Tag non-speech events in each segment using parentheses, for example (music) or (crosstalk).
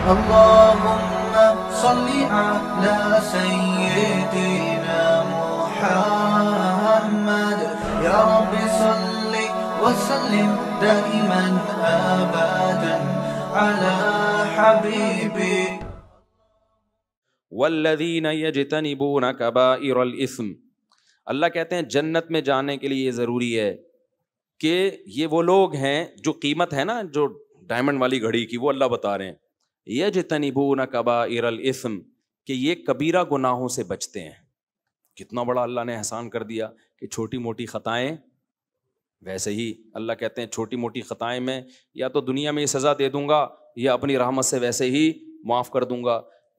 اللهم صل على سيدنا محمد يا رب صل وسلم دائما أبدا على حبيبي والذين يجتنبون كبائر الإثم अल्लाह कहते हैं जन्नत में जाने के लिए ये ज़रूरी है कि ये वो लोग हैं जो कीमत है ना जो डायमंड वाली घड़ी की वो अल्लाह बता रहे हैं यज तनिबू न कबा इरल इसम कि ये कबीरा गुनाहों से बचते हैं कितना बड़ा अल्लाह ने एहसान कर दिया कि छोटी मोटी खताएं वैसे ही अल्लाह कहते हैं छोटी मोटी ख़ताएँ में या तो दुनिया में ये सज़ा दे दूंगा या अपनी रहमत से वैसे ही माफ़ कर दूंगा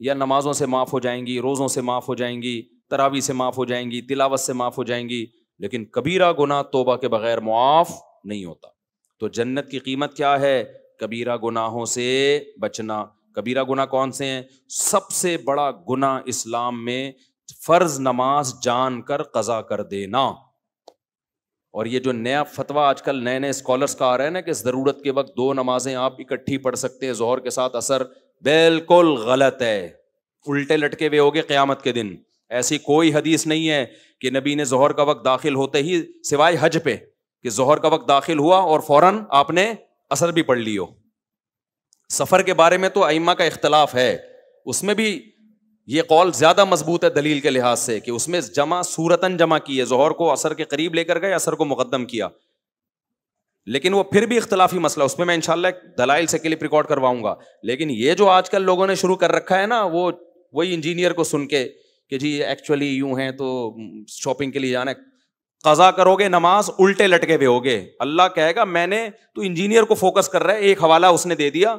या नमाज़ों से माफ़ हो जाएंगी रोज़ों से माफ़ हो जाएंगी तरावी से माफ़ हो जाएंगी तिलावत से माफ़ हो जाएंगी लेकिन कबीरा गुना तोबा के बगैर मुआफ़ नहीं होता तो जन्नत की कीमत क्या है कबीरा गुनाहों से बचना कबीरा गुना कौन से हैं सबसे बड़ा गुना इस्लाम में फर्ज नमाज जान कर कजा कर देना और ये जो नया फतवा आजकल नए नए स्कॉलर्स का आ रहा है ना कि ज़रूरत के वक्त दो नमाजें आप इकट्ठी पढ़ सकते हैं जहर के साथ असर बिल्कुल गलत है उल्टे लटके हुए गए क़्यामत के दिन ऐसी कोई हदीस नहीं है कि नबी ने जहर का वक्त दाखिल होते ही सिवाय हज पे कि जोहर का वक्त दाखिल हुआ और फौरन आपने असर भी पढ़ लियो सफ़र के बारे में तो आइमा का इख्तलाफ है उसमें भी ये कौल ज़्यादा मजबूत है दलील के लिहाज से कि उसमें जमा सूरतन जमा की है जहर को असर के करीब लेकर गए असर को मुकदम किया लेकिन वो फिर भी इख्तलाफी मसला उसमें मैं इंशाल्लाह दलाइल से क्लिप रिकॉर्ड करवाऊंगा लेकिन ये जो आजकल लोगों ने शुरू कर रखा है ना वो वही इंजीनियर को सुन के कि जी एक्चुअली यूं हैं तो शॉपिंग हम्म, के लिए जाना है कज़ा करोगे नमाज उल्टे लटके हुए होगे अल्लाह कहेगा मैंने तो इंजीनियर को फोकस कर रहा है एक हवाला उसने दे दिया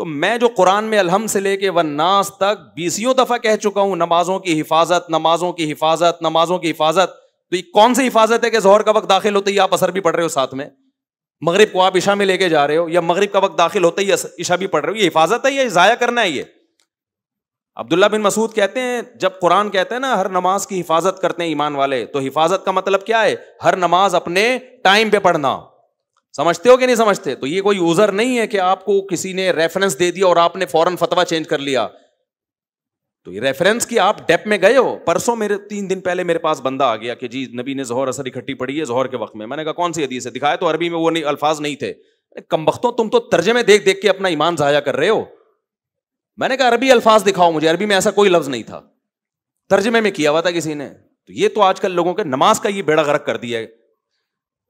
तो मैं जो कुरान में अलहम से लेके व नाज तक बीसियों दफ़ा कह चुका हूं नमाजों की हिफाजत नमाजों की हिफाजत नमाजों की हिफाजत तो कौन सी हिफाजत है कि जहर का वक्त दाखिल होते ही आप असर भी पढ़ रहे हो साथ में मगरब को आप ईशा में लेके जा रहे हो या मगरब का वक्त दाखिल होते ही ईशा भी पढ़ रहे हो ये हिफाजत है या ज़ाया करना है ये अब्दुल्ला बिन मसूद कहते हैं जब कुरान कहते हैं ना हर नमाज की हिफाजत करते हैं ईमान वाले तो हिफाजत का मतलब क्या है हर नमाज अपने टाइम पे पढ़ना समझते हो कि नहीं समझते तो ये कोई यूजर नहीं है कि आपको किसी ने रेफरेंस दे दिया और आपने फौरन फतवा चेंज कर लिया तो ये रेफरेंस की आप डेप में गए हो परसों मेरे तीन दिन पहले मेरे पास बंदा आ गया कि जी नबी ने जहर असर इकट्ठी पड़ी है जहर के वक्त में मैंने कहा कौन सी हदीस है दिखाया तो अरबी में वो नहीं अल्फाज नहीं थे कम वक्तों तुम तो तर्जे में देख देख के अपना ईमान जाया कर रहे हो मैंने कहा अरबी अल्फाज दिखाओ मुझे अरबी में ऐसा कोई लफ्ज नहीं था तर्जमे में किया हुआ था किसी ने तो ये तो आजकल लोगों के नमाज का ये बेड़ा गर्क कर दिया है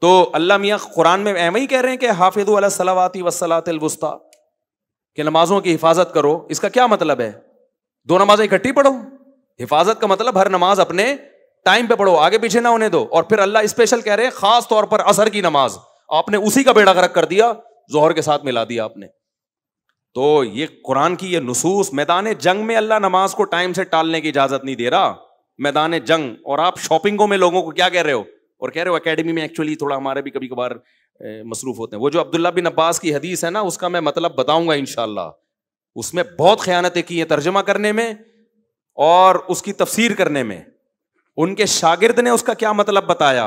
तो अल्लाह मियाँ कुरान में एम ही कह रहे हैं कि हाफिज सलावाती वसलातुस्ता कि नमाजों की हिफाजत करो इसका क्या मतलब है दो नमाजें इकट्ठी पढ़ो हिफाजत का मतलब हर नमाज अपने टाइम पे पढ़ो आगे पीछे ना होने दो और फिर अल्लाह स्पेशल कह रहे हैं खास तौर पर असर की नमाज आपने उसी का बेड़ा गर्क कर दिया जोहर के साथ मिला दिया आपने तो ये कुरान की ये नसूस मैदान जंग में अल्लाह नमाज को टाइम से टालने की इजाजत नहीं दे रहा मैदान जंग और आप शॉपिंगों में लोगों को क्या कह रहे हो और कह रहे हो अकेडमी में एक्चुअली थोड़ा हमारे भी कभी कभार मसरूफ होते हैं वो जो अब्दुल्ला बिन अब्बास की हदीस है ना उसका मैं मतलब बताऊंगा इनशाला उसमें बहुत ख्यानतें की हैं तर्जमा करने में और उसकी तफसीर करने में उनके शागिर्द ने उसका क्या मतलब बताया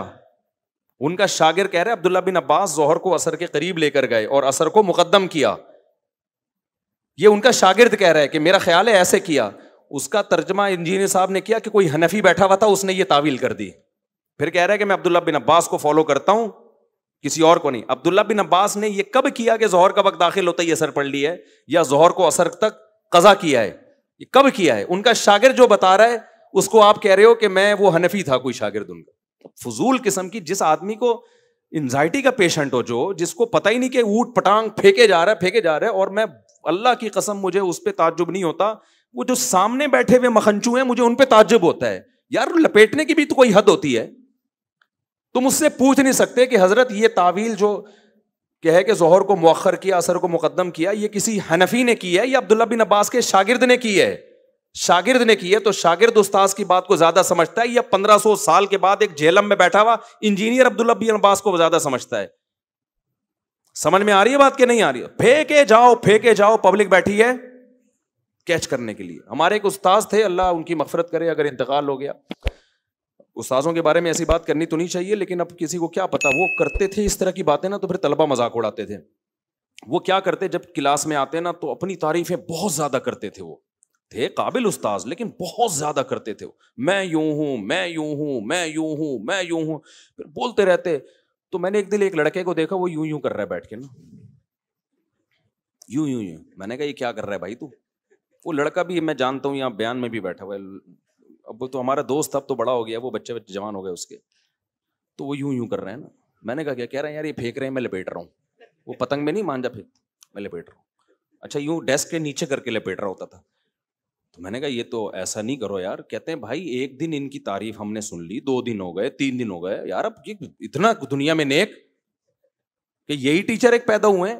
उनका शागिर कह रहे अब्दुल्ला बिन अब्बास जोहर को असर के करीब लेकर गए और असर को मुकदम किया ये उनका शागिर्द कह रहा है कि मेरा ख्याल है ऐसे किया उसका तर्जमा इंजीनियर साहब ने किया कि कोई हनफी बैठा हुआ था उसने ये तावील कर दी फिर कह रहा है कि मैं अब्दुल्ला बिन अब्बास को फॉलो करता हूं किसी और को नहीं अब्दुल्ला बिन अब्बास ने यह कब किया कि जोहर का वक्त दाखिल होता ही असर पड़ लिया है या जहर को असर तक कजा किया है ये कब किया है उनका शागिर जो बता रहा है उसको आप कह रहे हो कि मैं वो हनफी था कोई शागिर्द उनका फजूल किस्म की जिस आदमी को एंजाइटी का पेशेंट हो जो जिसको पता ही नहीं कि ऊट पटांग फेंके जा रहा है फेंके जा रहा है और मैं अल्लाह की कसम मुझे उस पर ताजुब नहीं होता वो जो सामने बैठे हुए मखनचू हैं मुझे उन पर ताजुब होता है यार लपेटने की भी तो कोई हद होती है तुम उससे पूछ नहीं सकते कि हजरत ये तावील जो कहे कि जोहर को मौखर किया असर को मुकदम किया ये किसी हनफी ने की है या अब्दुल्ला बिन अब्बास के शागिर्द ने की है शागिर्द ने की है तो शागिर्द उस्ताद की बात को ज्यादा समझता है या पंद्रह सौ साल के बाद एक झेलम में बैठा हुआ इंजीनियर अब्दुल्ला बिन अब्बास को ज्यादा समझता है समझ में आ रही है बात कि नहीं आ रही है फेंके जाओ फेंके जाओ पब्लिक बैठी है कैच करने के लिए हमारे एक उस्ताज थे अल्लाह उनकी मफरत करे अगर इंतकाल हो गया उस्ताजों के बारे में ऐसी बात करनी तो नहीं चाहिए लेकिन अब किसी को क्या पता वो करते थे इस तरह की बातें ना तो फिर तलबा मजाक उड़ाते थे वो क्या करते जब क्लास में आते ना तो अपनी तारीफें बहुत ज्यादा करते थे वो थे काबिल उस्ताज लेकिन बहुत ज्यादा करते थे वो मैं यूं हूं मैं यूं हूं मैं यूं हूं मैं यूं हूं फिर बोलते रहते तो मैंने एक दिन एक लड़के को देखा वो यूं यूं कर रहा है बैठ के ना यूं यूं यूं मैंने कहा ये क्या कर रहा है भाई तू वो लड़का भी मैं जानता हूँ यहाँ बयान में भी बैठा हुआ अब वो तो हमारा दोस्त अब तो बड़ा हो गया वो बच्चे बच्चे जवान हो गए उसके तो वो यूं यूं कर रहे हैं ना मैंने कहा क्या कह रहे हैं यार ये फेंक रहे हैं मैं लपेट रहा हूँ वो पतंग में नहीं मांझा फेंक मैं लपेट रहा हूँ अच्छा यूं डेस्क के नीचे करके लपेट रहा होता था तो मैंने कहा ये तो ऐसा नहीं करो यार कहते हैं भाई एक दिन इनकी तारीफ हमने सुन ली दो दिन हो गए तीन दिन हो गए यार अब ये इतना दुनिया में नेक कि यही टीचर एक पैदा हुए हैं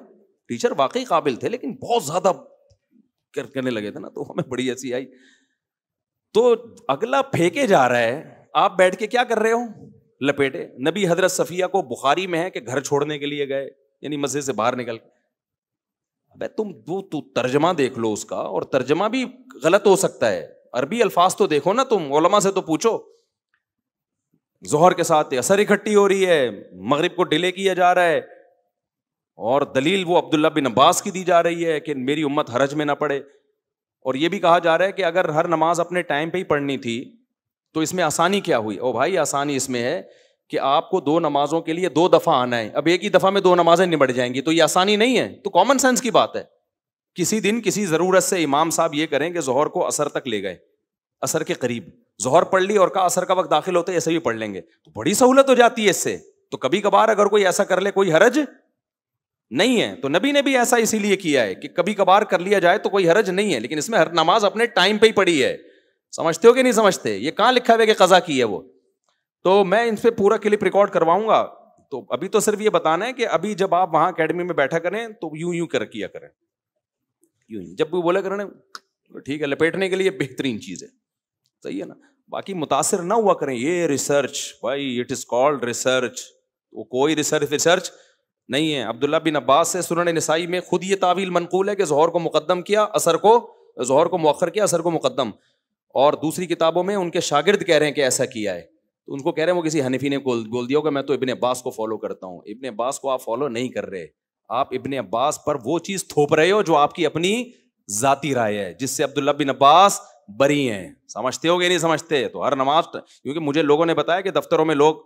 टीचर वाकई काबिल थे लेकिन बहुत ज़्यादा कर, करने लगे थे ना तो हमें बड़ी ऐसी आई तो अगला फेंके जा रहा है आप बैठ के क्या कर रहे हो लपेटे नबी हजरत सफिया को बुखारी में है कि घर छोड़ने के लिए गए यानी मज़े से बाहर निकल के अबे तुम वो तू तो तर्जमा देख लो उसका और तर्जमा भी गलत हो सकता है अरबी अल्फाज तो देखो ना तुम ओलमा से तो पूछो जोहर के साथ असर इकट्ठी हो रही है मगरब को डिले किया जा रहा है और दलील वो अब्दुल्ला बिन अब्बास की दी जा रही है कि मेरी उम्मत हरज में ना पड़े और ये भी कहा जा रहा है कि अगर हर नमाज अपने टाइम पे ही पढ़नी थी तो इसमें आसानी क्या हुई ओ भाई आसानी इसमें है कि आपको दो नमाजों के लिए दो दफ़ा आना है अब एक ही दफ़ा में दो नमाजें निबट जाएंगी तो ये आसानी नहीं है तो कॉमन सेंस की बात है किसी दिन किसी ज़रूरत से इमाम साहब ये करें कि जहर को असर तक ले गए असर के करीब जहर पढ़ ली और का असर का वक्त दाखिल होते ऐसे भी पढ़ लेंगे तो बड़ी सहूलत हो जाती है इससे तो कभी कभार अगर कोई ऐसा कर ले कोई हरज नहीं है तो नबी ने भी ऐसा इसीलिए किया है कि कभी कभार कर लिया जाए तो कोई हरज नहीं है लेकिन इसमें हर नमाज अपने टाइम पर ही पड़ी है समझते हो कि नहीं समझते ये कहां लिखा हुआ है कि कज़ा की है वो तो मैं इनसे पूरा क्लिप रिकॉर्ड करवाऊंगा तो अभी तो सिर्फ ये बताना है कि अभी जब आप वहां अकेडमी में बैठा करें तो यूं यूं कर किया करें यूं जब भी बोला करें तो ठीक है लपेटने के लिए बेहतरीन चीज़ है सही है ना बाकी मुतासर ना हुआ करें ये रिसर्च भाई इट इज़ कॉल्ड रिसर्च वो कोई रिसर्च रिसर्च नहीं है अब्दुल्ला बिन अब्बास से सुन नसाई में खुद ये तावील मनकूल है कि जहर को मुकदम किया असर को जहर को मौखर किया असर को मुकदम और दूसरी किताबों में उनके शागिर्द कह रहे हैं कि ऐसा किया है तो उनको कह रहे हैं वो किसी हनीफी ने गोल गोल दिया होगा मैं तो इबन अब्बास को फॉलो करता हूँ इबन अब्बास को आप फॉलो नहीं कर रहे आप इबन अब्बास पर वो चीज़ थोप रहे हो जो आपकी अपनी जाति राय है जिससे अब्दुल्ला बिन अब्बास बरी हैं समझते हो गए नहीं समझते तो हर नमाज क्योंकि मुझे लोगों ने बताया कि दफ्तरों में लोग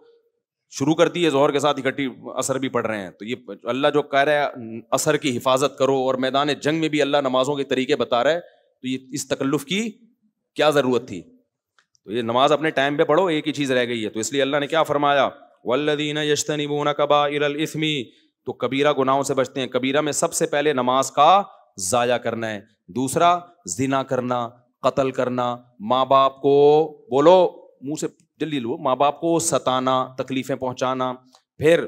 शुरू कर दी है जोहर के साथ इकट्ठी असर भी पड़ रहे हैं तो ये अल्लाह जो कह रहे हैं असर की हिफाजत करो और मैदान जंग में भी अल्लाह नमाजों के तरीके बता रहे है तो ये इस तकल्लुफ़ की क्या ज़रूरत थी तो ये नमाज अपने टाइम पे पढ़ो एक ही चीज़ रह गई है तो इसलिए अल्लाह ने क्या फरमाया वल्लदीन यशतनीबून कबा इलमी तो कबीरा गुनाहों से बचते हैं कबीरा में सबसे पहले नमाज का ज़ाया करना है दूसरा जिना करना कत्ल करना माँ बाप को बोलो मुंह से जल्दी लो माँ बाप को सताना तकलीफ़ें पहुंचाना फिर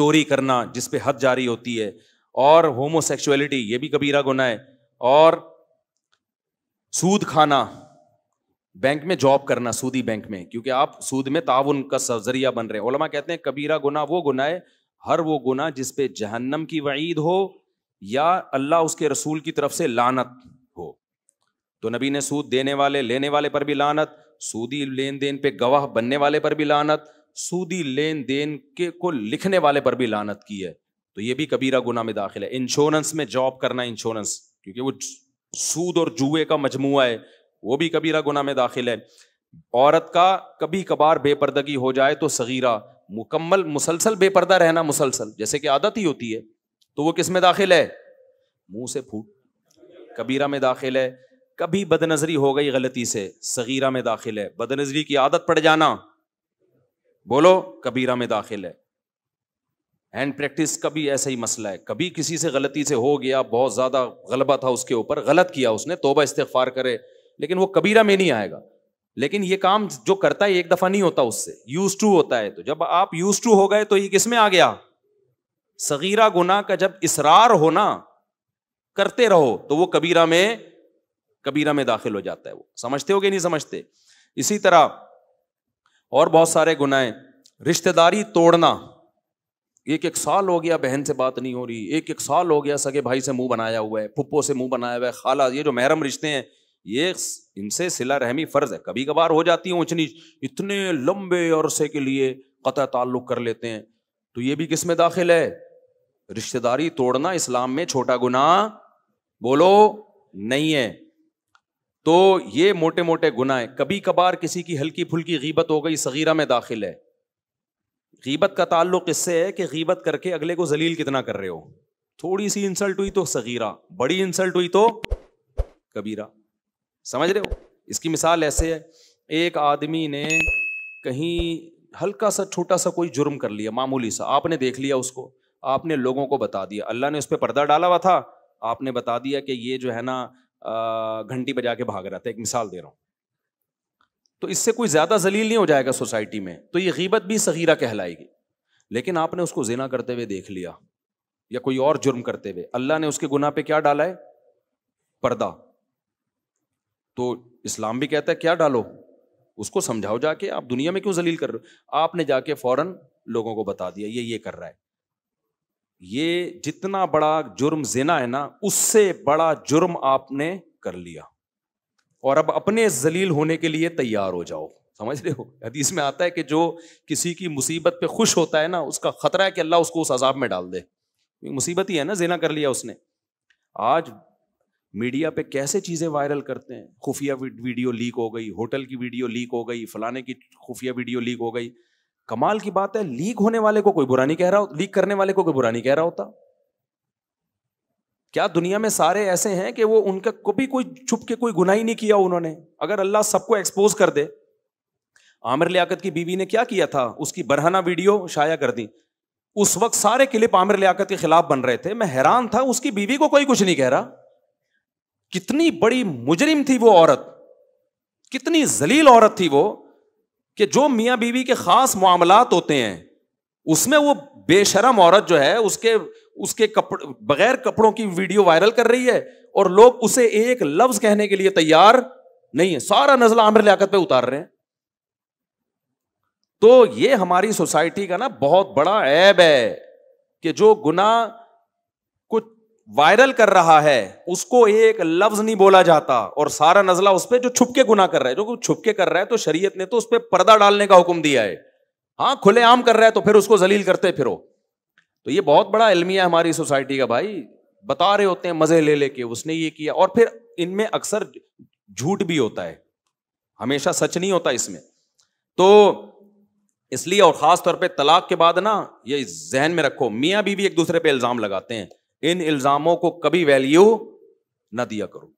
चोरी करना जिसपे हद जारी होती है और होमोसेक्सुअलिटी ये भी कबीरा गुना है और सूद खाना बैंक में जॉब करना सूदी बैंक में क्योंकि आप सूद में ताउन का सरिया बन रहे हैं ओलमा कहते हैं कबीरा गुना वो गुना है हर वो गुना जिसपे जहन्नम की वईद हो या अल्लाह उसके रसूल की तरफ से लानत हो तो नबी ने सूद देने वाले लेने वाले पर भी लानत सूदी लेन देन पे गवाह बनने वाले पर भी लानत सूदी लेन देन के को लिखने वाले पर भी लानत की है तो ये भी कबीरा गुना में दाखिल है इंश्योरेंस में जॉब करना इंश्योरेंस क्योंकि वो सूद और जुए का मजमु है वो भी कबीरा गुना में दाखिल है औरत का कभी कभार बेपर्दगी हो जाए तो सगीरा मुकम्मल मुसलसल बेपर्दा रहना मुसलसल जैसे कि आदत ही होती है तो वो किस में दाखिल है मुंह से फूट कबीरा में दाखिल है कभी बदनजरी हो गई गलती से सगीरा में दाखिल है बदनजरी की आदत पड़ जाना बोलो कबीरा में दाखिल है हैंड प्रैक्टिस का भी ऐसा ही मसला है कभी किसी से गलती से हो गया बहुत ज़्यादा गलबा था उसके ऊपर गलत किया उसने तोबा इस्तेफार करे लेकिन वो कबीरा में नहीं आएगा लेकिन ये काम जो करता है एक दफा नहीं होता उससे यूज टू होता है तो जब आप यूज टू हो गए तो ये किसमें आ गया सगीरा गुना का जब इसरार होना करते रहो तो वो कबीरा में कबीरा में दाखिल हो जाता है वो समझते हो कि नहीं समझते इसी तरह और बहुत सारे गुनाएं रिश्तेदारी तोड़ना एक एक साल हो गया बहन से बात नहीं हो रही एक एक साल हो गया सगे भाई से मुंह बनाया हुआ है पुप्पो से मुंह बनाया हुआ है खाला ये जो महरम रिश्ते हैं ये इनसे सिला रहमी फ़र्ज है कभी कभार हो जाती है ऊँच इतने लंबे अरसे के लिए क़त ताल्लुक़ कर लेते हैं तो ये भी किस में दाखिल है रिश्तेदारी तोड़ना इस्लाम में छोटा गुना बोलो नहीं है तो ये मोटे मोटे गुना है कभी कभार किसी की हल्की फुल्की गीबत हो गई सगीरा में दाखिल है गीबत का ताल्लुक इससे है कि गीबत करके अगले को जलील कितना कर रहे हो थोड़ी सी इंसल्ट हुई तो सगीरा बड़ी इंसल्ट हुई तो कबीरा समझ रहे हो इसकी मिसाल ऐसे है एक आदमी ने कहीं हल्का सा छोटा सा कोई जुर्म कर लिया मामूली सा आपने देख लिया उसको आपने लोगों को बता दिया अल्लाह ने उस पर पर्दा डाला हुआ था आपने बता दिया कि ये जो है ना घंटी बजा के भाग रहा था एक मिसाल दे रहा हूँ तो इससे कोई ज़्यादा जलील नहीं हो जाएगा सोसाइटी में तो ये गीबत भी सगीरा कहलाएगी लेकिन आपने उसको जिना करते हुए देख लिया या कोई और जुर्म करते हुए अल्लाह ने उसके गुना पे क्या डाला है पर्दा तो इस्लाम भी कहता है क्या डालो उसको समझाओ जाके आप दुनिया में क्यों जलील कर रहे हो आपने जाके फौरन लोगों को बता दिया ये ये कर रहा है ये जितना बड़ा जुर्म जेना है ना उससे बड़ा जुर्म आपने कर लिया और अब अपने जलील होने के लिए तैयार हो जाओ समझ रहे हो हदीस में आता है कि जो किसी की मुसीबत पे खुश होता है ना उसका खतरा है कि अल्लाह उसको उस अजाब में डाल दे मुसीबत ही है ना जेना कर लिया उसने आज मीडिया पे कैसे चीज़ें वायरल करते हैं खुफिया वीडियो लीक हो गई होटल की वीडियो लीक हो गई फलाने की खुफिया वीडियो लीक हो गई कमाल की बात है लीक होने वाले को कोई बुरा नहीं कह रहा लीक करने वाले को कोई बुरा नहीं कह रहा होता क्या दुनिया में सारे ऐसे हैं कि वो उनका कभी कोई छुप के कोई गुनाई ही नहीं किया उन्होंने अगर अल्लाह सबको एक्सपोज कर दे आमिर लियाकत की बीवी ने क्या किया था उसकी बरहना वीडियो शाया कर दी उस वक्त सारे क्लिप आमिर लियाकत के खिलाफ बन रहे थे मैं हैरान था उसकी बीवी को कोई कुछ नहीं कह रहा कितनी बड़ी मुजरिम थी वो औरत कितनी जलील औरत थी वो कि जो मियाँ बीवी के ख़ास मामलात होते हैं उसमें वो बेशरम औरत जो है उसके उसके कपड़ बगैर कपड़ों की वीडियो वायरल कर रही है और लोग उसे एक लफ्ज कहने के लिए तैयार नहीं है सारा नजला आमिर लियाकत पे उतार रहे हैं तो ये हमारी सोसाइटी का ना बहुत बड़ा ऐब है कि जो गुनाह वायरल कर रहा है उसको एक लफ्ज नहीं बोला जाता और सारा नजला उस पर जो छुपके गुना कर रहा है जो छुपके कर रहा है तो शरीयत ने तो उस पर पर्दा डालने का हुक्म दिया है हाँ खुलेआम कर रहा है तो फिर उसको जलील करते फिरो तो ये बहुत बड़ा इलमिया है हमारी सोसाइटी का भाई बता रहे होते हैं मजे ले लेके उसने ये किया और फिर इनमें अक्सर झूठ भी होता है हमेशा सच नहीं होता इसमें तो इसलिए और ख़ास तौर पे तलाक के बाद ना ये जहन में रखो मियाँ बीवी एक दूसरे पे इल्ज़ाम लगाते हैं इन इल्जामों को कभी वैल्यू ना दिया करो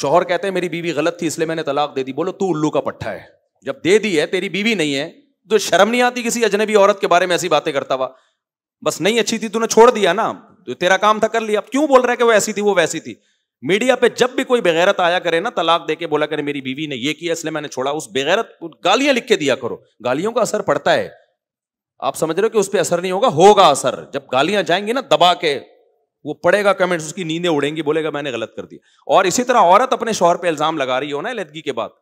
शोहर कहते हैं मेरी बीवी गलत थी इसलिए मैंने तलाक दे दी बोलो तू उल्लू का पट्टा है जब दे दी है तेरी बीवी नहीं है तो शर्म नहीं आती किसी अजनबी औरत के बारे में ऐसी बातें करता हुआ बस नहीं अच्छी थी तूने छोड़ दिया ना तो तेरा काम था कर लिया क्यों बोल रहा है कि वो ऐसी थी वो वैसी थी मीडिया पे जब भी कोई बेगैरत आया करे ना तलाक देके बोला करे मेरी बीवी ने ये किया इसलिए मैंने छोड़ा उस बेगैरत गालियां लिख के दिया करो गालियों का असर पड़ता है आप समझ रहे हो कि उस पर असर नहीं होगा होगा असर जब गालियां जाएंगी ना दबा के वो पढ़ेगा कमेंट्स उसकी नींदें उड़ेंगी बोलेगा मैंने गलत कर दिया और इसी तरह औरत अपने शोहर पे इल्जाम लगा रही हो ना लदगी के बाद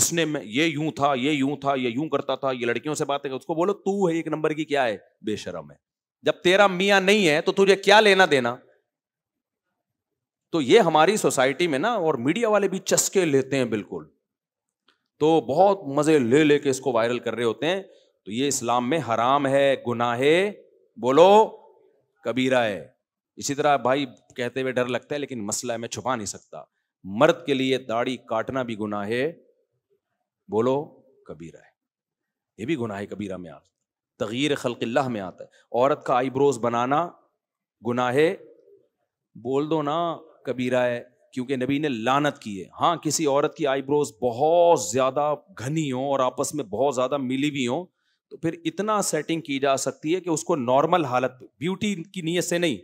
इसने ये यूं था ये यूं था ये यूं करता था ये लड़कियों से बातें उसको बोलो तू है एक नंबर की क्या है बेशरम है जब तेरा मियाँ नहीं है तो तुझे क्या लेना देना तो ये हमारी सोसाइटी में ना और मीडिया वाले भी चस्के लेते हैं बिल्कुल तो बहुत मजे ले लेके इसको वायरल कर रहे होते हैं तो ये इस्लाम में हराम है गुनाहे बोलो कबीरा है इसी तरह भाई कहते हुए डर लगता है लेकिन मसला है मैं छुपा नहीं सकता मर्द के लिए दाढ़ी काटना भी गुनाह है बोलो कबीरा है ये भी गुनाह कबीरा में आता है तगीर खलकिल्ला में आता है औरत का आईब्रोज बनाना गुनाह बोल दो ना कबीरा है क्योंकि नबी ने लानत की है हाँ किसी औरत की आईब्रोज बहुत ज़्यादा घनी हो और आपस में बहुत ज़्यादा मिली भी हो तो फिर इतना सेटिंग की जा सकती है कि उसको नॉर्मल हालत ब्यूटी की नीयत से नहीं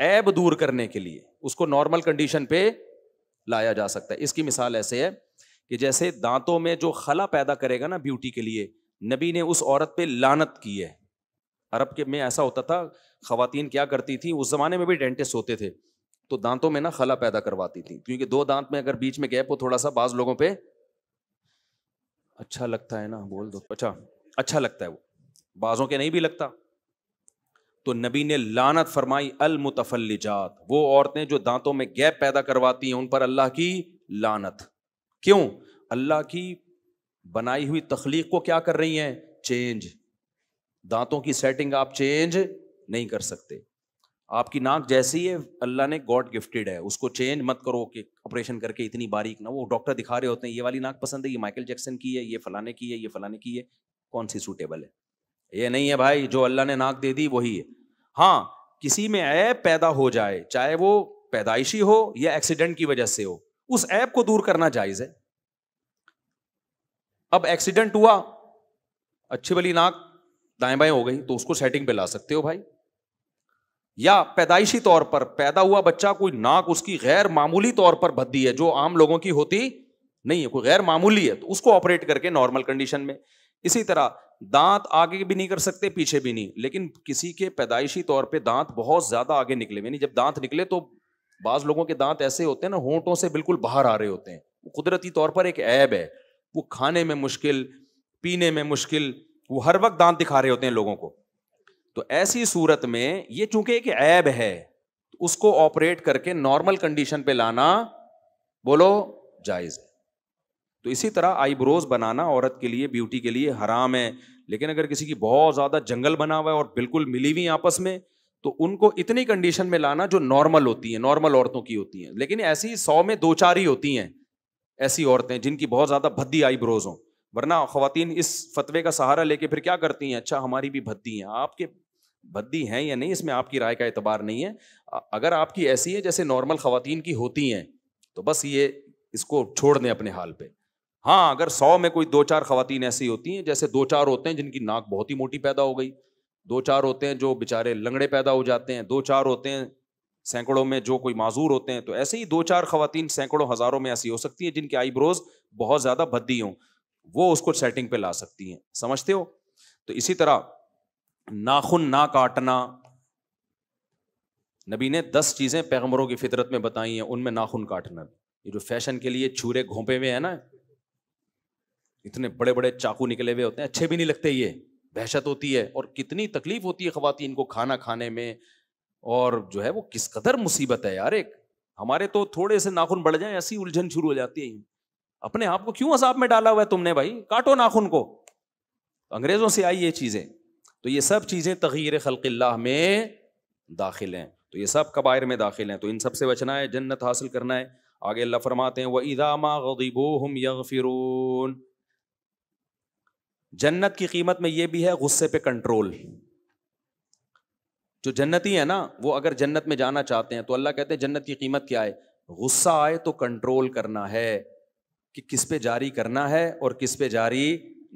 ऐब दूर करने के लिए उसको नॉर्मल कंडीशन पे लाया जा सकता है इसकी मिसाल ऐसे है कि जैसे दांतों में जो खला पैदा करेगा ना ब्यूटी के लिए नबी ने उस औरत पे लानत की है अरब के में ऐसा होता था खातन क्या करती थी उस जमाने में भी डेंटिस्ट होते थे तो दांतों में ना खला पैदा करवाती थी क्योंकि दो दांत में अगर बीच में गैप हो थोड़ा सा बाज लोगों पर अच्छा लगता है ना बोल दो अच्छा अच्छा लगता है वो बाजों के नहीं भी लगता तो नबी ने लानत फरमाई अल मुतफलिजात वो औरतें जो दांतों में गैप पैदा करवाती हैं उन पर अल्लाह की लानत क्यों अल्लाह की बनाई हुई तख्लीक को क्या कर रही हैं चेंज दांतों की सेटिंग आप चेंज नहीं कर सकते आपकी नाक जैसी है अल्लाह ने गॉड गिफ्टेड है उसको चेंज मत करो कि ऑपरेशन करके इतनी बारीक ना वो डॉक्टर दिखा रहे होते हैं ये वाली नाक पसंद है ये माइकल जैक्सन की है ये फलाने की है ये फलाने की है कौन सी सूटेबल है ये नहीं है भाई जो अल्लाह ने नाक दे दी वही है हाँ किसी में ऐप पैदा हो जाए चाहे वो पैदाइशी हो या एक्सीडेंट की वजह से हो उस ऐप को दूर करना जायज है अब एक्सीडेंट हुआ अच्छी वाली नाक दाएं बाएं हो गई तो उसको सेटिंग पे ला सकते हो भाई या पैदाइशी तौर पर पैदा हुआ बच्चा कोई नाक उसकी गैर मामूली तौर पर भद्दी है जो आम लोगों की होती नहीं है कोई गैर मामूली है तो उसको ऑपरेट करके नॉर्मल कंडीशन में इसी तरह दांत आगे भी नहीं कर सकते पीछे भी नहीं लेकिन किसी के पैदाइशी तौर पे दांत बहुत ज्यादा आगे निकले हुए जब दांत निकले तो बाज लोगों के दांत ऐसे होते हैं ना होंठों से बिल्कुल बाहर आ रहे होते हैं वो कुदरती तौर पर एक ऐब है वो खाने में मुश्किल पीने में मुश्किल वो हर वक्त दांत दिखा रहे होते हैं लोगों को तो ऐसी सूरत में ये चूंकि एक ऐब है उसको ऑपरेट करके नॉर्मल कंडीशन पे लाना बोलो जायज है तो इसी तरह आईब्रोज बनाना औरत के लिए ब्यूटी के लिए हराम है लेकिन अगर किसी की बहुत ज़्यादा जंगल बना हुआ है और बिल्कुल मिली हुई आपस में तो उनको इतनी कंडीशन में लाना जो नॉर्मल होती है नॉर्मल औरतों की होती हैं लेकिन ऐसी सौ में दो चार ही होती हैं ऐसी औरतें जिनकी बहुत ज़्यादा भद्दी आईब्रोज हो वरना ख़वान इस फतवे का सहारा लेके फिर क्या करती हैं अच्छा हमारी भी भद्दी हैं आपके भद्दी हैं या नहीं इसमें आपकी राय का एतबार नहीं है अगर आपकी ऐसी है जैसे नॉर्मल ख़वान की होती हैं तो बस ये इसको छोड़ दें अपने हाल पर हाँ अगर सौ में कोई दो चार खातन ऐसी होती हैं जैसे दो चार होते हैं जिनकी नाक बहुत ही मोटी पैदा हो गई दो चार होते हैं जो बेचारे लंगड़े पैदा हो जाते हैं दो चार होते हैं सैकड़ों में जो कोई माजूर होते हैं तो ऐसे ही दो चार खातन सैकड़ों हज़ारों में ऐसी हो सकती हैं जिनकी आईब्रोज बहुत ज़्यादा भद्दी हों वो उसको सेटिंग पे ला सकती हैं समझते हो तो इसी तरह नाखुन ना काटना नबी ने दस चीज़ें पैगम्बरों की फितरत में बताई हैं उनमें नाखुन काटना ये जो फैशन के लिए छूरे घोंपे हुए हैं ना इतने बड़े बड़े चाकू निकले हुए होते हैं अच्छे भी नहीं लगते ये वहशत होती है और कितनी तकलीफ होती है खातन को खाना खाने में और जो है वो किस कदर मुसीबत है यार एक हमारे तो थोड़े से नाखून बढ़ जाए ऐसी उलझन शुरू हो जाती है अपने आप को क्यों असाब में डाला हुआ है तुमने भाई काटो नाखून को अंग्रेजों से आई ये चीजें तो ये सब चीजें तगीर खलकिल्ला में दाखिल हैं तो ये सब कबायर में दाखिल हैं तो इन सब से बचना है जन्नत हासिल करना है आगे अल्लाह हैं वह इदामा गदीबो हम यग जन्नत की कीमत में यह भी है गुस्से पे कंट्रोल जो जन्नती है ना वो अगर जन्नत में जाना चाहते हैं तो अल्लाह कहते हैं जन्नत की कीमत क्या है गुस्सा आए तो कंट्रोल करना है कि किस पे जारी करना है और किस पे जारी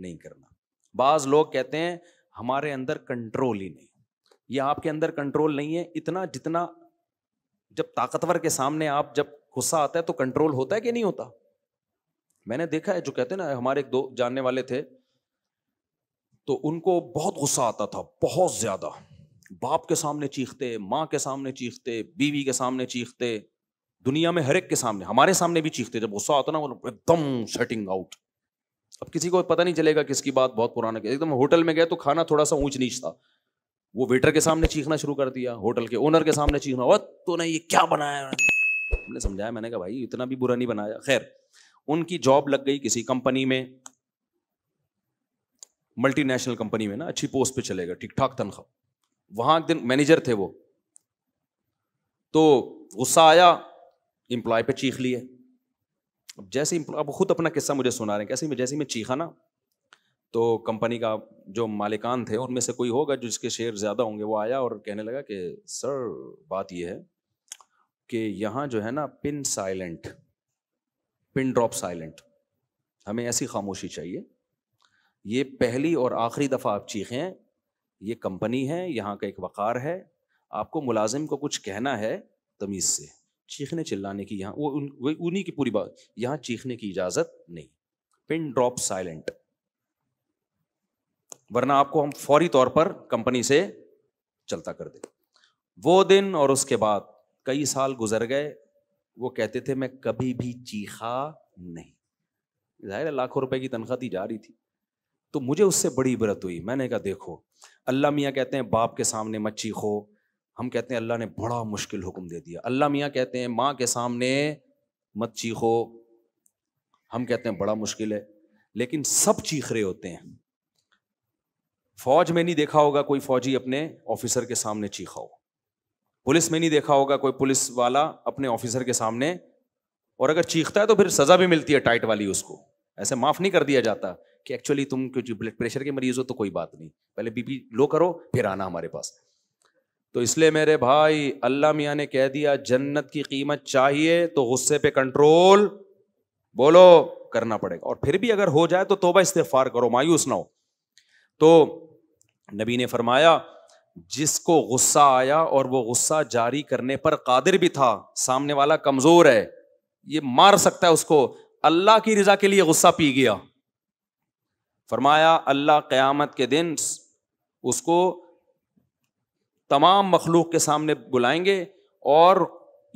नहीं करना बाज लोग कहते हैं हमारे अंदर कंट्रोल ही नहीं ये आपके अंदर कंट्रोल नहीं है इतना जितना जब ताकतवर के सामने आप जब गुस्सा आता है तो कंट्रोल होता है कि नहीं होता मैंने देखा है जो कहते हैं ना हमारे एक दो जानने वाले थे तो उनको बहुत गुस्सा आता था बहुत ज़्यादा बाप के सामने चीखते माँ के सामने चीखते बीवी के सामने चीखते दुनिया में हर एक के सामने हमारे सामने भी चीखते जब गुस्सा आता ना वो एकदम शटिंग आउट अब किसी को पता नहीं चलेगा किसकी बात बहुत पुराना एकदम होटल में गए तो खाना थोड़ा सा ऊंच नीच था वो वेटर के सामने चीखना शुरू कर दिया होटल के ओनर के सामने चीखना वह तो नहीं ये क्या बनाया हमने समझाया मैंने कहा भाई इतना भी बुरा नहीं बनाया खैर उनकी जॉब लग गई किसी कंपनी में मल्टीनेशनल कंपनी में ना अच्छी पोस्ट पे चलेगा ठीक ठाक तनख्वा वहां एक दिन मैनेजर थे वो तो गुस्सा आया एम्प्लॉय पे चीख लिए अब जैसे इंप्लॉय अब खुद अपना किस्सा मुझे सुना रहे हैं कैसे मैं जैसे मैं चीखा ना तो कंपनी का जो मालिकान थे उनमें से कोई होगा जिसके शेयर ज़्यादा होंगे वो आया और कहने लगा कि सर बात यह है कि यहाँ जो है ना pin silent pin drop silent हमें ऐसी खामोशी चाहिए ये पहली और आखिरी दफ़ा आप चीखें ये कंपनी है यहाँ का एक वक़ार है आपको मुलाजिम को कुछ कहना है तमीज़ से चीखने चिल्लाने की यहाँ वो उन उन्हीं की पूरी बात यहाँ चीखने की इजाज़त नहीं पिन ड्रॉप साइलेंट वरना आपको हम फौरी तौर पर कंपनी से चलता कर दे वो दिन और उसके बाद कई साल गुजर गए वो कहते थे मैं कभी भी चीखा नहीं जाहिर लाखों रुपए की तनख्वाह दी जा रही थी तो मुझे उससे बड़ी इबरत हुई मैंने कहा देखो अल्लाह मियाँ कहते हैं बाप के सामने मत चीखो हम कहते हैं अल्लाह ने बड़ा मुश्किल हुक्म दे दिया अल्लाह मियाँ कहते हैं माँ के सामने मत चीखो हम कहते हैं बड़ा मुश्किल है लेकिन सब चीख रहे होते हैं फौज में नहीं देखा होगा कोई फौजी अपने ऑफिसर के सामने चीखा हो पुलिस में नहीं देखा होगा कोई पुलिस वाला अपने ऑफिसर के सामने और अगर चीखता है तो फिर सजा भी मिलती है टाइट वाली उसको ऐसे माफ नहीं कर दिया जाता कि एक्चुअली तुम क्योंकि ब्लड प्रेशर के मरीज हो तो कोई बात नहीं पहले बीपी लो करो फिर आना हमारे पास तो इसलिए मेरे भाई अल्लाह मियाँ ने कह दिया जन्नत की कीमत चाहिए तो गुस्से पे कंट्रोल बोलो करना पड़ेगा और फिर भी अगर हो जाए तो तोबा इस्तेफार करो मायूस ना हो तो नबी ने फरमाया जिसको गुस्सा आया और वो गुस्सा जारी करने पर कादिर भी था सामने वाला कमजोर है ये मार सकता है उसको अल्लाह की रजा के लिए गुस्सा पी गया फरमाया अल्लाह क़यामत के दिन उसको तमाम मखलूक के सामने बुलाएंगे और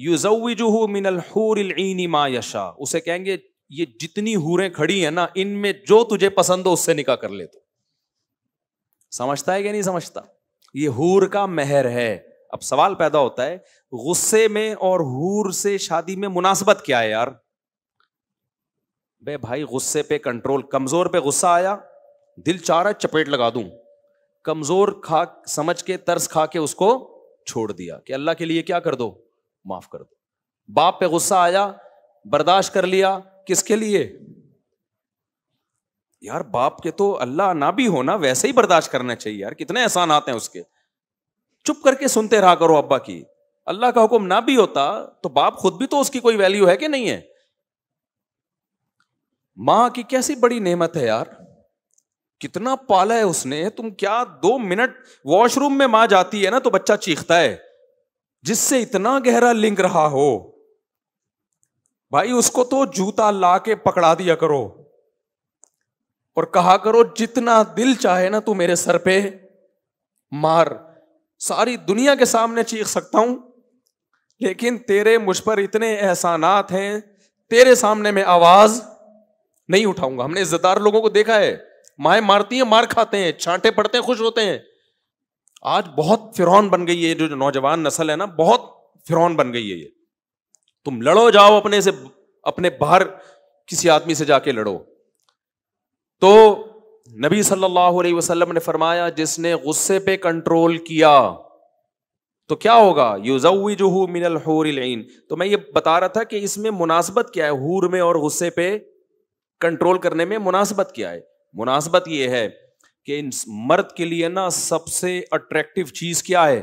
युजूजू मिनलहूरनी मा यशा उसे कहेंगे ये जितनी हूरें खड़ी हैं ना इनमें जो तुझे पसंद हो उससे निकाह कर ले तो समझता है कि नहीं समझता ये हूर का महर है अब सवाल पैदा होता है गुस्से में और हूर से शादी में मुनासबत क्या है यार बे भाई गुस्से पे कंट्रोल कमज़ोर पे गुस्सा आया दिल चाह रहा है चपेट लगा दूं कमज़ोर खा समझ के तर्स खा के उसको छोड़ दिया कि अल्लाह के लिए क्या कर दो माफ़ कर दो बाप पे गुस्सा आया बर्दाश्त कर लिया किसके लिए यार बाप के तो अल्लाह ना भी हो ना वैसे ही बर्दाश्त करना चाहिए यार कितने एहसान आते हैं उसके चुप करके सुनते रहा करो अब्बा की अल्लाह का हुक्म ना भी होता तो बाप खुद भी तो उसकी कोई वैल्यू है कि नहीं है मां की कैसी बड़ी नेमत है यार कितना पाला है उसने तुम क्या दो मिनट वॉशरूम में मां जाती है ना तो बच्चा चीखता है जिससे इतना गहरा लिंक रहा हो भाई उसको तो जूता ला के पकड़ा दिया करो और कहा करो जितना दिल चाहे ना तू मेरे सर पे मार सारी दुनिया के सामने चीख सकता हूं लेकिन तेरे मुझ पर इतने एहसानात हैं तेरे सामने मैं आवाज़ नहीं उठाऊंगा हमने इज्जतदार लोगों को देखा है माए मारती हैं मार खाते हैं छांटे पड़ते हैं खुश होते हैं आज बहुत फिरौन बन गई है जो नौजवान नस्ल है ना बहुत फिरौन बन गई है ये तुम लड़ो जाओ अपने से अपने बाहर किसी आदमी से जाके लड़ो तो नबी सल्लल्लाहु अलैहि वसल्लम ने फरमाया जिसने गुस्से पे कंट्रोल किया तो क्या होगा युजवी जो मिनल हूर तो मैं ये बता रहा था कि इसमें मुनासबत क्या है हूर में और गुस्से पे कंट्रोल करने में मुनासबत क्या है मुनासबत ये है कि मर्द के लिए ना सबसे अट्रैक्टिव चीज क्या है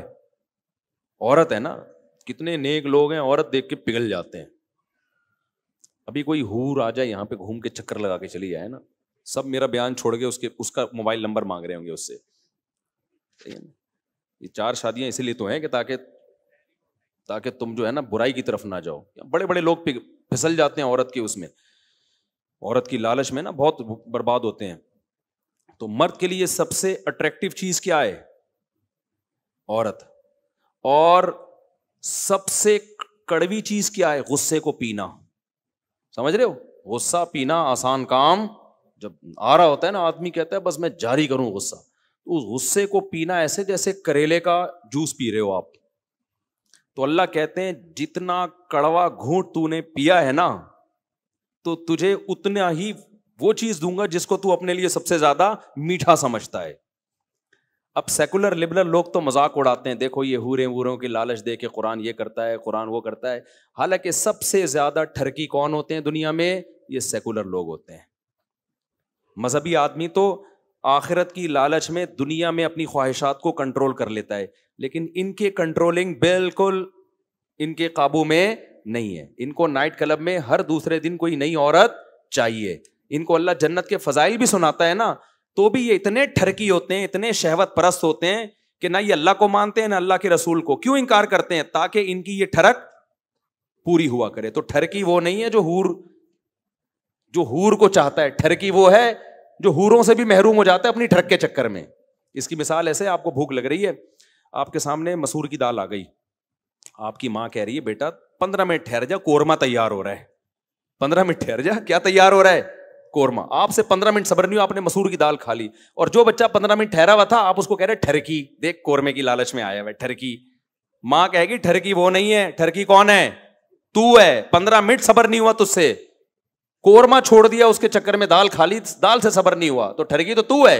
औरत है ना कितने नेक लोग हैं औरत देख के पिघल जाते हैं अभी कोई हूर आ जाए यहाँ पे घूम के चक्कर लगा के चली जाए ना सब मेरा बयान छोड़ के उसके उसका मोबाइल नंबर मांग रहे होंगे उससे ये चार शादियां इसीलिए तो हैं कि ताकि ताकि तुम जो है ना बुराई की तरफ ना जाओ बड़े बड़े लोग फिसल जाते हैं औरत के उसमें औरत की लालच में ना बहुत बर्बाद होते हैं तो मर्द के लिए सबसे अट्रैक्टिव चीज क्या है औरत और सबसे कड़वी चीज क्या है गुस्से को पीना समझ रहे हो गुस्सा पीना आसान काम जब आ रहा होता है ना आदमी कहता है बस मैं जारी करूं गुस्सा तो उस गुस्से को पीना ऐसे जैसे करेले का जूस पी रहे हो आप तो अल्लाह कहते हैं जितना कड़वा घूट तूने पिया है ना तो तुझे उतना ही वो चीज दूंगा जिसको तू अपने लिए सबसे ज्यादा मीठा समझता है अब सेकुलर लिबरल लोग तो मजाक उड़ाते हैं देखो ये हूरें वूरों की लालच दे के कुरान ये करता है कुरान वो करता है हालांकि सबसे ज्यादा ठरकी कौन होते हैं दुनिया में ये सेकुलर लोग होते हैं मजहबी आदमी तो आखिरत की लालच में दुनिया में अपनी ख्वाहिशात को कंट्रोल कर लेता है लेकिन इनके कंट्रोलिंग बिल्कुल इनके काबू में नहीं है इनको नाइट क्लब में हर दूसरे दिन कोई नई औरत चाहिए इनको अल्लाह जन्नत के फजाइल भी सुनाता है ना तो भी ये इतने ठरकी होते हैं इतने शहवत परस्त होते हैं कि ना ये अल्लाह को मानते हैं ना अल्लाह के रसूल को क्यों इनकार करते हैं ताकि इनकी ये ठरक पूरी हुआ करे तो ठरकी वो नहीं है जो हूर जो हूर को चाहता है ठरकी वो है जो हूरों से भी महरूम हो जाता है अपनी ठरक के चक्कर में इसकी मिसाल ऐसे आपको भूख लग रही है आपके सामने मसूर की दाल आ गई आपकी माँ कह रही है बेटा पंद्रह मिनट ठहर जा कोरमा तैयार हो रहा है पंद्रह मिनट ठहर जा क्या तैयार हो रहा है कोरमा आपसे पंद्रह मिनट सबर नहीं हुआ आपने मसूर की दाल खा ली और जो बच्चा पंद्रह मिनट ठहरा हुआ था आप उसको कह रहे ठरकी देख कोरमे की लालच में आया हुआ ठरकी माँ कहेगी ठरकी वो नहीं है ठरकी कौन है तू है पंद्रह मिनट सबर नहीं हुआ तुझसे कोरमा छोड़ दिया उसके चक्कर में दाल खा ली दाल से सबर नहीं हुआ तो ठरकी तो तू है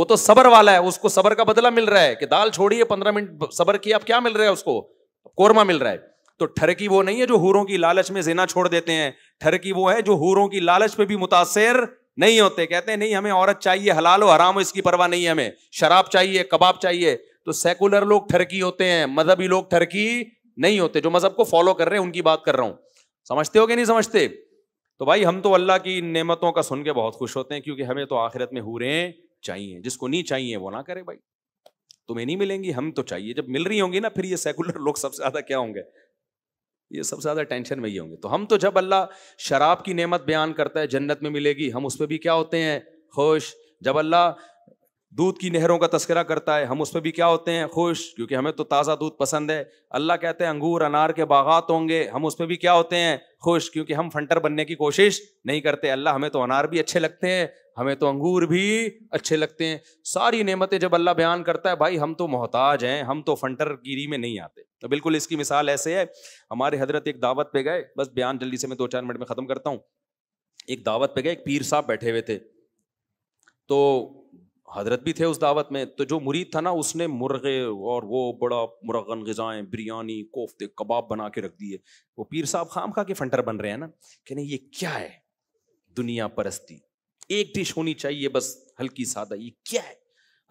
वो तो सबर वाला है उसको सबर का बदला मिल रहा है कि दाल छोड़िए पंद्रह मिनट सबर किया अब क्या मिल रहा है उसको कोरमा मिल रहा है तो ठरकी वो नहीं है जो हूरों की लालच में जेना छोड़ देते हैं ठरकी वो है जो हूरों की लालच पे भी मुतासर नहीं होते कहते हैं नहीं हमें औरत चाहिए हलाल हो हराम हो इसकी परवाह नहीं है हमें शराब चाहिए कबाब चाहिए तो सेकुलर लोग ठरकी होते हैं मजहबी लोग ठरकी नहीं होते जो मजहब को फॉलो कर रहे हैं उनकी बात कर रहा हूं समझते हो कि नहीं समझते तो भाई हम तो अल्लाह की नेमतों का सुन के बहुत खुश होते हैं क्योंकि हमें तो आखिरत में हूरे चाहिए जिसको नहीं चाहिए वो ना करे भाई तुम्हें नहीं मिलेंगी हम तो चाहिए जब मिल रही होंगी ना फिर ये सेकुलर लोग सबसे ज्यादा क्या होंगे ये सबसे ज़्यादा टेंशन में ही होंगे तो हम तो जब अल्लाह शराब की नेमत बयान करता है जन्नत में मिलेगी हम उस पर भी क्या होते हैं खुश जब अल्लाह दूध की नहरों का तस्करा करता है हम उस पर भी क्या होते हैं खुश क्योंकि हमें तो ताज़ा दूध पसंद है अल्लाह कहते हैं अंगूर अनार के बागात होंगे हम उस पर भी क्या होते हैं खुश क्योंकि हम फंटर बनने की कोशिश नहीं करते अल्लाह हमें तो अनार भी अच्छे लगते हैं हमें तो अंगूर भी अच्छे लगते हैं सारी नमतें जब अल्लाह बयान करता है भाई हम तो मोहताज हैं हम तो फंटर गिरी में नहीं आते तो बिल्कुल इसकी मिसाल ऐसे है हमारे हजरत एक दावत पे गए बस बयान जल्दी से मैं दो चार मिनट में ख़त्म करता हूँ एक दावत पे गए एक पीर साहब बैठे हुए थे तो हजरत भी थे उस दावत में तो जो मुरीद था ना उसने मुर्गे और वो बड़ा मुर्गन गजाएं बिरयानी कोफ्ते कबाब बना के रख दिए वो पीर साहब खाम खा के फंटर बन रहे हैं ना कि नहीं ये क्या है दुनिया परस्ती एक डिश होनी चाहिए बस हल्की सादा ये क्या है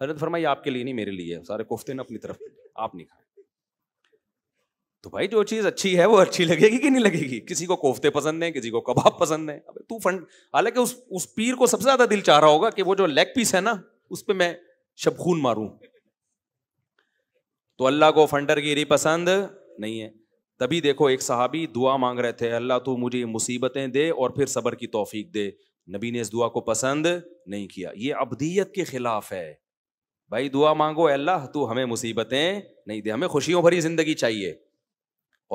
हजरत फरमाई आपके लिए नहीं मेरे लिए सारे कोफ्ते ना अपनी तरफ आप नहीं खाए तो भाई जो चीज़ अच्छी है वो अच्छी लगेगी कि नहीं लगेगी किसी को कोफ्ते पसंद है किसी को कबाब पसंद है तू फंड हालांकि उस उस पीर को सबसे ज़्यादा दिल चाह रहा होगा कि वो जो लेग पीस है ना उस पर मैं शबखून मारू तो अल्लाह को फंडर फंडरगिरी पसंद नहीं है तभी देखो एक साहबी दुआ मांग रहे थे अल्लाह तू मुझे मुसीबतें दे और फिर सबर की तोफीक दे नबी ने इस दुआ को पसंद नहीं किया ये अबदीयत के खिलाफ है भाई दुआ मांगो अल्लाह तू हमें मुसीबतें नहीं दे हमें खुशियों भरी जिंदगी चाहिए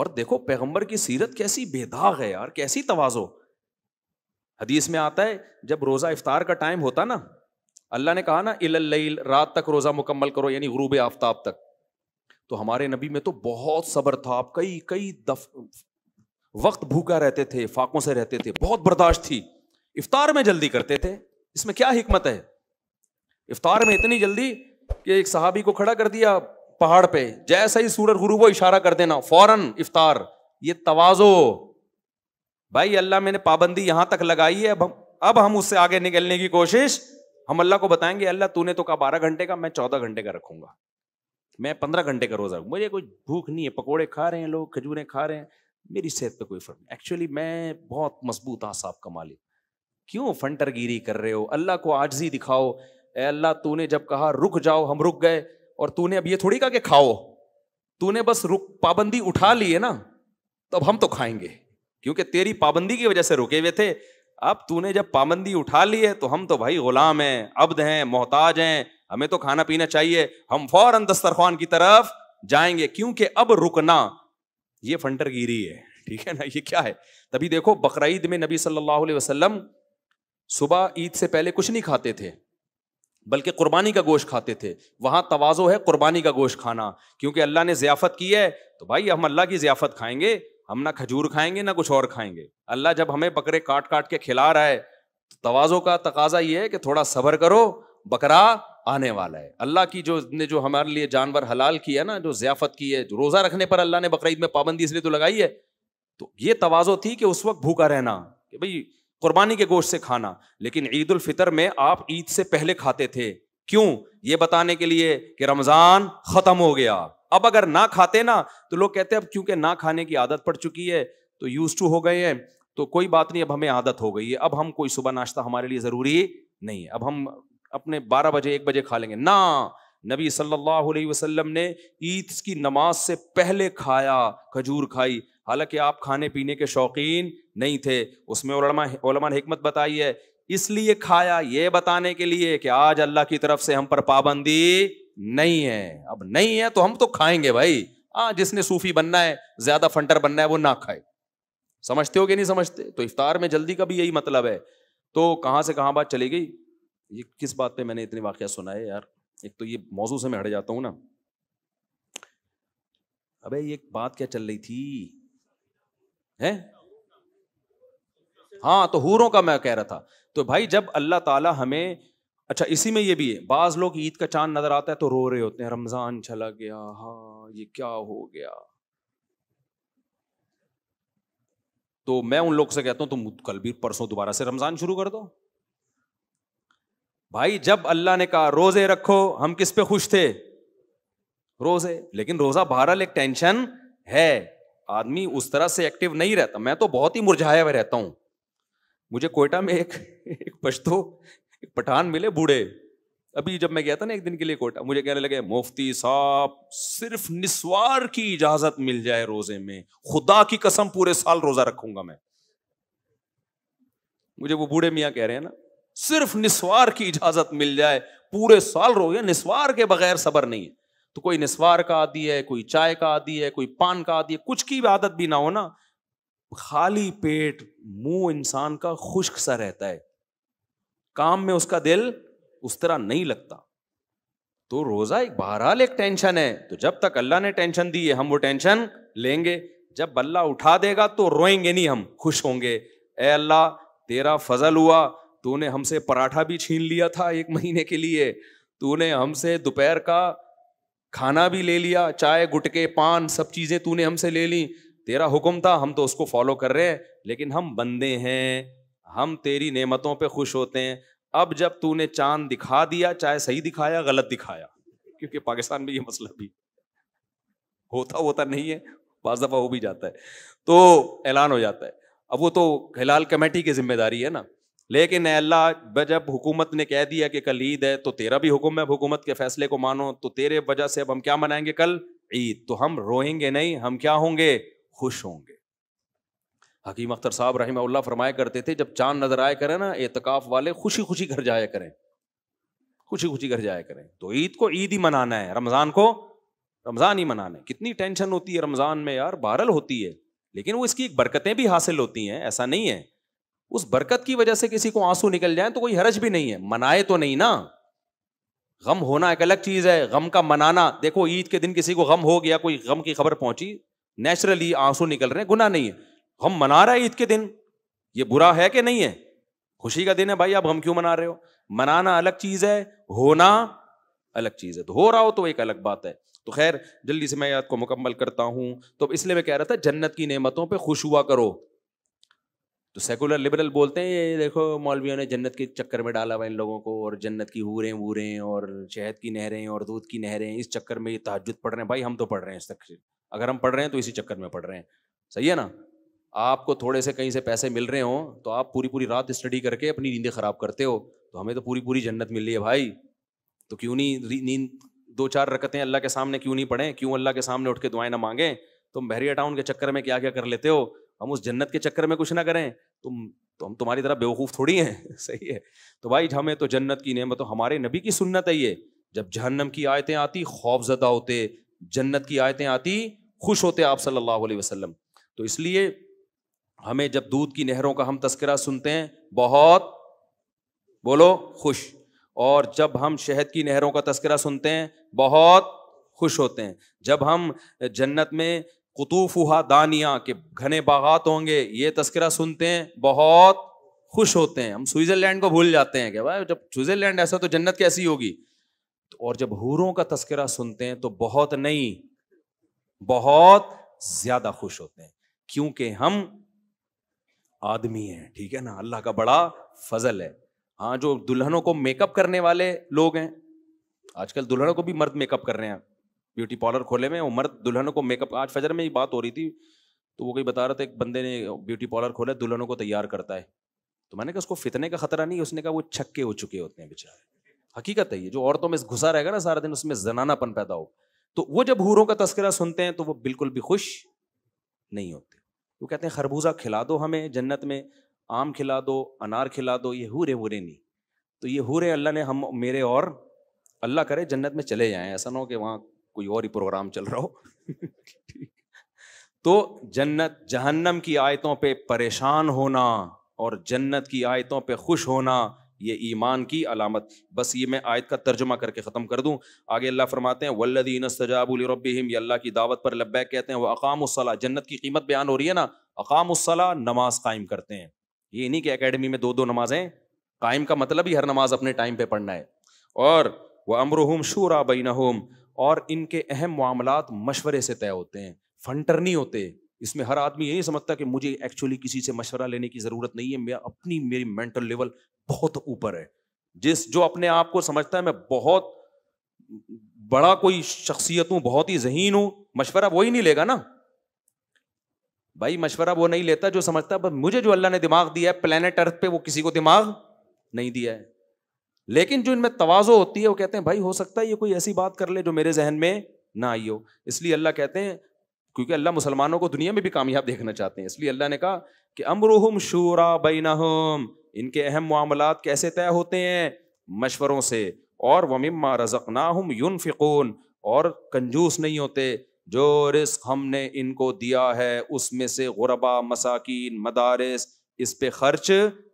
और देखो पैगंबर की सीरत कैसी बेदाग है यार कैसी तवाजो हदीस में आता है जब रोज़ा इफ्तार का टाइम होता ना अल्लाह ने कहा ना इल रात तक रोज़ा मुकम्मल करो यानी गरूब आफ्ताब तक तो हमारे नबी में तो बहुत सब्र था आप कई कई दफ वक्त भूखा रहते थे फाकों से रहते थे बहुत बर्दाश्त थी इफ्तार में जल्दी करते थे इसमें क्या हिकमत है इफ्तार में इतनी जल्दी कि एक सहाबी को खड़ा कर दिया पहाड़ पे जैसा ही सूरज गुरु को इशारा कर देना फौरन इफ्तार ये तवाजो भाई अल्लाह मैंने पाबंदी यहां तक लगाई है अब अब हम उससे आगे निकलने की कोशिश हम अल्लाह को बताएंगे अल्लाह तूने तो कहा बारह घंटे का मैं चौदह घंटे का रखूंगा मैं पंद्रह घंटे का रोज़ा मुझे कोई भूख नहीं है पकौड़े खा रहे हैं लोग खजूरें खा रहे हैं मेरी सेहत पे कोई फर्क नहीं एक्चुअली मैं बहुत मजबूत आसाब का मालिक क्यों फंटरगिरी कर रहे हो अल्लाह को आजजी दिखाओ ए अल्लाह तूने जब कहा रुक जाओ हम रुक गए और तूने अब ये थोड़ी कहा कि खाओ तूने बस रुक पाबंदी उठा ली है ना तो अब हम तो खाएंगे क्योंकि तेरी पाबंदी की वजह से रुके हुए थे अब तूने जब पाबंदी उठा ली है तो हम तो भाई गुलाम हैं अब्द हैं मोहताज हैं हमें तो खाना पीना चाहिए हम फौरन दस्तरखान की तरफ जाएंगे क्योंकि अब रुकना ये फंटरगिरी है ठीक है ना ये क्या है तभी देखो बकरीद में नबी सल्लल्लाहु अलैहि वसल्लम सुबह ईद से पहले कुछ नहीं खाते थे बल्कि कुर्बानी का गोश्त खाते थे वहां तवाज़ो है कुर्बानी का गोश्त खाना क्योंकि अल्लाह ने ज़ियाफ़त की है तो भाई हम अल्लाह की ज़ियाफ़त खाएंगे हम ना खजूर खाएंगे ना कुछ और खाएंगे अल्लाह जब हमें बकरे काट काट के खिला रहा है तो तवाज़ो का तकाजा ये है कि थोड़ा सबर करो बकरा आने वाला है अल्लाह की जो ने जो हमारे लिए जानवर हलाल किया ना जो ज़ियाफ़त की है जो रोज़ा रखने पर अल्लाह ने बकरीद में पाबंदी इसलिए तो लगाई है तो ये तवाज़ो थी कि उस वक्त भूखा रहना कि भाई कुर्बानी के गोश्त से खाना लेकिन ईद उल फितर में आप ईद से पहले खाते थे क्यों ये बताने के लिए कि रमज़ान ख़त्म हो गया अब अगर ना खाते ना तो लोग कहते हैं अब क्योंकि ना खाने की आदत पड़ चुकी है तो यूज टू हो गए हैं तो कोई बात नहीं अब हमें आदत हो गई है अब हम कोई सुबह नाश्ता हमारे लिए ज़रूरी नहीं है अब हम अपने बारह बजे एक बजे खा लेंगे ना नबी सल्लल्लाहु अलैहि वसल्लम ने ईद की नमाज से पहले खाया खजूर खाई हालांकि आप खाने पीने के शौकीन नहीं थे उसमें ओलमा बताई है इसलिए खाया ये बताने के लिए कि आज अल्लाह की तरफ से हम पर पाबंदी नहीं है अब नहीं है तो हम तो खाएंगे भाई हाँ जिसने सूफी बनना है ज्यादा फंटर बनना है वो ना खाए समझते हो कि नहीं समझते तो इफ्तार में जल्दी का भी यही मतलब है तो कहां से कहाँ बात चली गई ये किस बात पे मैंने इतने वाक्य सुना है यार एक तो ये मौजू से मैं हट जाता हूं ना अबे ये बात क्या चल रही थी हैं हाँ तो हूरों का मैं कह रहा था तो भाई जब अल्लाह तला हमें अच्छा इसी में ये भी है बाज लोग ईद का चांद नजर आता है तो रो रहे होते हैं रमजान चला गया हाँ ये क्या हो गया तो मैं उन लोग से कहता हूं तुम कल भी परसों दोबारा से रमजान शुरू कर दो भाई जब अल्लाह ने कहा रोजे रखो हम किस पे खुश थे रोजे लेकिन रोजा बहरहाल एक टेंशन है आदमी उस तरह से एक्टिव नहीं रहता मैं तो बहुत ही मुरझाया हुआ रहता हूं मुझे कोयटा में एक एक पश्तो एक पठान मिले बूढ़े अभी जब मैं गया था ना एक दिन के लिए कोटा मुझे कहने लगे मुफ्ती साहब सिर्फ निस्वार की इजाजत मिल जाए रोजे में खुदा की कसम पूरे साल रोजा रखूंगा मैं मुझे वो बूढ़े मियाँ कह रहे हैं ना सिर्फ निस्वार की इजाजत मिल जाए पूरे साल रोजे निस्वार के बगैर सबर नहीं है तो कोई निस्वार का आदि है कोई चाय का आदि है कोई पान का आदि है कुछ की आदत भी ना हो ना खाली पेट मुंह इंसान का खुश्क सा रहता है काम में उसका दिल उस तरह नहीं लगता तो रोजा एक बहरहाल एक टेंशन है तो जब तक अल्लाह ने टेंशन दी है हम वो टेंशन लेंगे जब अल्लाह उठा देगा तो रोएंगे नहीं हम खुश होंगे ए अल्लाह तेरा फजल हुआ तूने हमसे पराठा भी छीन लिया था एक महीने के लिए तूने हमसे दोपहर का खाना भी ले लिया चाय गुटके पान सब चीज़ें तूने हमसे ले ली तेरा हुक्म था हम तो उसको फॉलो कर रहे हैं लेकिन हम बंदे हैं हम तेरी नेमतों पे खुश होते हैं अब जब तूने चांद दिखा दिया चाहे सही दिखाया गलत दिखाया क्योंकि पाकिस्तान में ये मसला भी होता होता नहीं है पाँच दफ़ा हो भी जाता है तो ऐलान हो जाता है अब वो तो हिलाल कमेटी की जिम्मेदारी है ना लेकिन अल्लाह जब हुकूमत ने कह दिया कि कल ईद है तो तेरा भी हुक्म है हुकूमत के फैसले को मानो तो तेरे वजह से अब हम क्या मनाएंगे कल ईद तो हम रोएंगे नहीं हम क्या होंगे खुश होंगे हकीम अख्तर साहब रही फरमाया करते थे जब चांद नजर आया करें ना एतकाफ वाले खुशी खुशी घर जाया करें खुशी खुशी घर जाया करें तो ईद को ईद ही मनाना है रमज़ान को रमज़ान ही मनाना है कितनी टेंशन होती है रमज़ान में यार बारल होती है लेकिन वो इसकी बरकतें भी हासिल होती हैं ऐसा नहीं है उस बरकत की वजह से किसी को आंसू निकल जाए तो कोई हरज भी नहीं है मनाए तो नहीं ना गम होना एक अलग चीज़ है गम का मनाना देखो ईद के दिन किसी को गम हो गया कोई गम की खबर पहुंची नेचुरली आंसू निकल रहे हैं गुना नहीं है हम मना रहे हैं ईद के दिन ये बुरा है कि नहीं है खुशी का दिन है भाई अब हम क्यों मना रहे हो मनाना अलग चीज है होना अलग चीज है तो हो रहा हो तो एक अलग बात है तो खैर जल्दी से मैं याद को मुकम्मल करता हूं तो इसलिए मैं कह रहा था जन्नत की नेमतों पे खुश हुआ करो तो सेकुलर लिबरल बोलते हैं ये देखो मौलवियों ने जन्नत के चक्कर में डाला हुआ इन लोगों को और जन्नत की हूरें वूरें और शहद की नहरें और दूध की नहरें इस चक्कर में ये तहजद पढ़ रहे हैं भाई हम तो पढ़ रहे हैं इस तक अगर हम पढ़ रहे हैं तो इसी चक्कर में पढ़ रहे हैं सही है ना आपको थोड़े से कहीं से पैसे मिल रहे हो तो आप पूरी पूरी रात स्टडी करके अपनी नींदें ख़राब करते हो तो हमें तो पूरी पूरी जन्नत मिल रही है भाई तो क्यों नहीं नींद दो चार रकते हैं अल्लाह के सामने क्यों नहीं पढ़ें क्यों अल्लाह के सामने उठ के दुआएं ना मांगे तुम बहरिया टाउन के चक्कर में क्या क्या कर लेते हो हम उस जन्नत के चक्कर में कुछ ना करें तुम तो हम तुम्हारी तरह बेवकूफ़ थोड़ी हैं (laughs) सही है तो भाई हमें तो जन्नत की नेमत तो हमारे नबी की सुन्नत है ये जब जहन्नम की आयतें आती खौफजदा होते जन्नत की आयतें आती खुश होते आप सल्लल्लाहु अलैहि वसल्लम तो इसलिए हमें जब दूध की नहरों का हम तस्करा सुनते हैं बहुत बोलो खुश और जब हम शहद की नहरों का तस्करा सुनते हैं बहुत खुश होते हैं जब हम जन्नत में कुतूफ हुआ दानिया के घने बागात होंगे ये तस्करा सुनते हैं बहुत खुश होते हैं हम स्विट्ज़रलैंड को भूल जाते हैं क्या भाई जब स्विट्ज़रलैंड ऐसा तो जन्नत कैसी होगी तो और जब हूरों का तस्करा सुनते हैं तो बहुत नहीं बहुत ज़्यादा खुश होते हैं क्योंकि हम आदमी है ठीक है ना अल्लाह का बड़ा फजल है हाँ जो दुल्हनों को मेकअप करने वाले लोग हैं आजकल दुल्हनों को भी मर्द मेकअप कर रहे हैं ब्यूटी पार्लर खोले में वो मर्द दुल्हनों को मेकअप आज फजर में ही बात हो रही थी तो वो कोई बता रहा था एक बंदे ने ब्यूटी पार्लर खोला दुल्हनों को तैयार करता है तो मैंने कहा उसको फितने का खतरा नहीं उसने कहा वो छक्के हो चुके होते हैं बेचारे हकीकत है ये जो औरतों में घुसा रहेगा ना सारा दिन उसमें जनानापन पैदा हो तो वो जब हूरों का तस्करा सुनते हैं तो वो बिल्कुल भी खुश नहीं होते वो कहते हैं खरबूजा खिला दो हमें जन्नत में आम खिला दो अनार खिला दो ये हूरे हुरे नहीं तो ये हूरे अल्लाह ने हम मेरे और अल्लाह करे जन्नत में चले जाएं ऐसा ना हो कि वहाँ कोई और ही प्रोग्राम चल रहा हो (laughs) तो जन्नत जहन्नम की आयतों पे परेशान होना और जन्नत की आयतों पे खुश होना ये ईमान की अलामत बस ये मैं आयत का तर्जमा करके ख़त्म कर दूँ आगे अल्लाह फरमाते हैं वल्लदीन सजाबुलरबिम ये अल्लाह की दावत पर लब्बैक कहते हैं वह अकामसला जन्नत की कीमत बयान हो रही है ना अकामसला नमाज कायम करते हैं ये नहीं कि अकेडमी में दो दो नमाजें कायम का मतलब ही हर नमाज अपने टाइम पर पढ़ना है और वह अमरहम शूरा बैनहम और इनके अहम मामलात मशवरे से तय होते हैं फंटर नहीं होते इसमें हर आदमी यही समझता कि मुझे एक्चुअली किसी से मशवरा लेने की ज़रूरत नहीं है मैं अपनी मेरी मेंटल लेवल बहुत ऊपर है जिस जो अपने आप को समझता है मैं बहुत बड़ा कोई शख्सियत हूं बहुत ही जहीन हूं मशवरा वो ही नहीं लेगा ना भाई मशवरा वो नहीं लेता जो समझता है मुझे जो अल्लाह ने दिमाग दिया है प्लेनेट अर्थ पे वो किसी को दिमाग नहीं दिया है लेकिन जो इनमें तवाजो होती है वो कहते हैं भाई हो सकता है ये कोई ऐसी बात कर ले जो मेरे जहन में ना आई हो इसलिए अल्लाह कहते हैं क्योंकि अल्लाह मुसलमानों को दुनिया में भी कामयाब देखना चाहते हैं इसलिए अल्लाह ने कहा कि अमरुहम शूरा बैनहम इनके अहम मामला कैसे तय होते हैं मशवरों से और वमिम्मा रज़क़नाहुम यूनफ़िकून और कंजूस नहीं होते जो रिस्क हमने इनको दिया है उसमें से गुरबा मसाकिन मदारस इस पे खर्च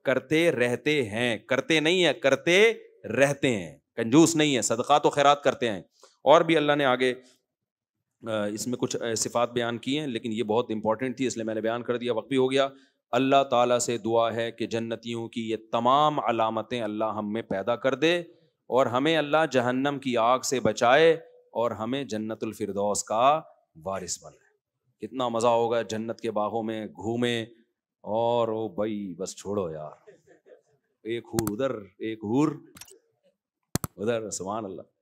करते रहते हैं करते नहीं है करते रहते हैं कंजूस नहीं है सदका तो खैरात करते हैं और भी अल्लाह ने आगे इसमें कुछ सिफात बयान की हैं लेकिन ये बहुत इंपॉर्टेंट थी इसलिए मैंने बयान कर दिया वक्त भी हो गया अल्लाह ताला से दुआ है कि जन्नतियों की ये तमाम अलामतें अल्लाह हम में पैदा कर दे और हमें अल्लाह जहन्नम की आग से बचाए और हमें जन्नतुल का वारिस बनाए कितना मज़ा होगा जन्नत के बाहों में घूमे और ओ भाई बस छोड़ो यार एक हूर उधर एक हूर उधर सुबह अल्लाह